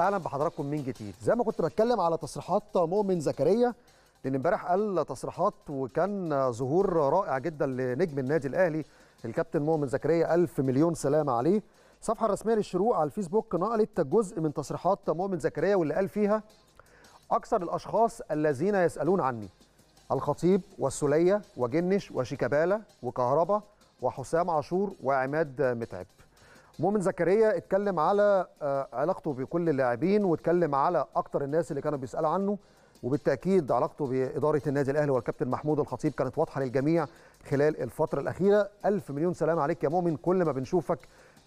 اهلا بحضراتكم من جديد زي ما كنت بتكلم على تصريحات مؤمن زكريا لان امبارح قال تصريحات وكان ظهور رائع جدا لنجم النادي الاهلي الكابتن مؤمن زكريا الف مليون سلامه عليه الصفحه الرسميه للشروق على الفيسبوك نقلت جزء من تصريحات مؤمن زكريا واللي قال فيها اكثر الاشخاص الذين يسالون عني الخطيب والسليه وجنش وشيكابالا وكهربا وحسام عاشور وعماد متعب مؤمن زكريا اتكلم على آه، علاقته بكل اللاعبين واتكلم على اكتر الناس اللي كانوا بيسالوا عنه وبالتاكيد علاقته باداره النادي الاهلي والكابتن محمود الخطيب كانت واضحه للجميع خلال الفتره الاخيره الف مليون سلام عليك يا مؤمن كل ما بنشوفك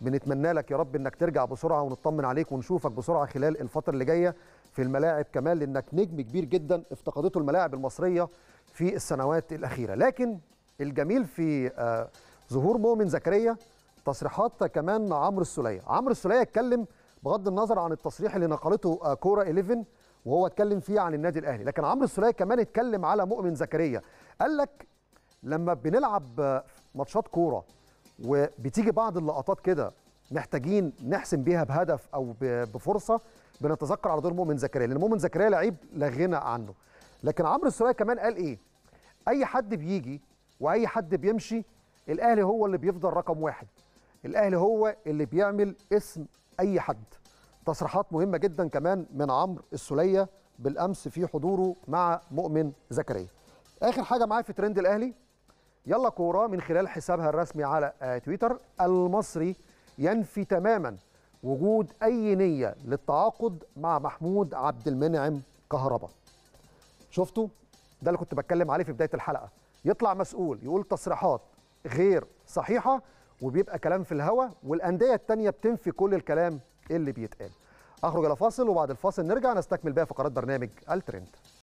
بنتمنى لك يا رب انك ترجع بسرعه ونطمن عليك ونشوفك بسرعه خلال الفتره اللي جايه في الملاعب كمان لانك نجم كبير جدا افتقدته الملاعب المصريه في السنوات الاخيره لكن الجميل في آه، ظهور مؤمن زكريا تصريحات كمان عمرو السليه عمرو السليه اتكلم بغض النظر عن التصريح اللي نقلته آه، كوره 11 وهو اتكلم فيه عن النادي الاهلي لكن عمرو السليه كمان اتكلم على مؤمن زكريا قال لك لما بنلعب آه، ماتشات كوره وبتيجي بعض اللقطات كده محتاجين نحسم بيها بهدف او بفرصه بنتذكر على دور مؤمن زكريا لان مؤمن زكريا لعيب لا غنى عنه لكن عمرو السليه كمان قال ايه اي حد بيجي واي حد بيمشي الاهلي هو اللي بيفضل رقم واحد الاهلي هو اللي بيعمل اسم اي حد تصريحات مهمه جدا كمان من عمرو السوليه بالامس في حضوره مع مؤمن زكريا اخر حاجه معايا في ترند الاهلي يلا كوره من خلال حسابها الرسمي على آه، تويتر المصري ينفي تماما وجود اي نيه للتعاقد مع محمود عبد المنعم كهربا شفتوا ده اللي كنت بتكلم عليه في بدايه الحلقه يطلع مسؤول يقول تصريحات غير صحيحه وبيبقى كلام في الهوا والانديه الثانيه بتنفي كل الكلام اللي بيتقال اخرج الى فاصل وبعد الفاصل نرجع نستكمل بقى فقرات برنامج الترند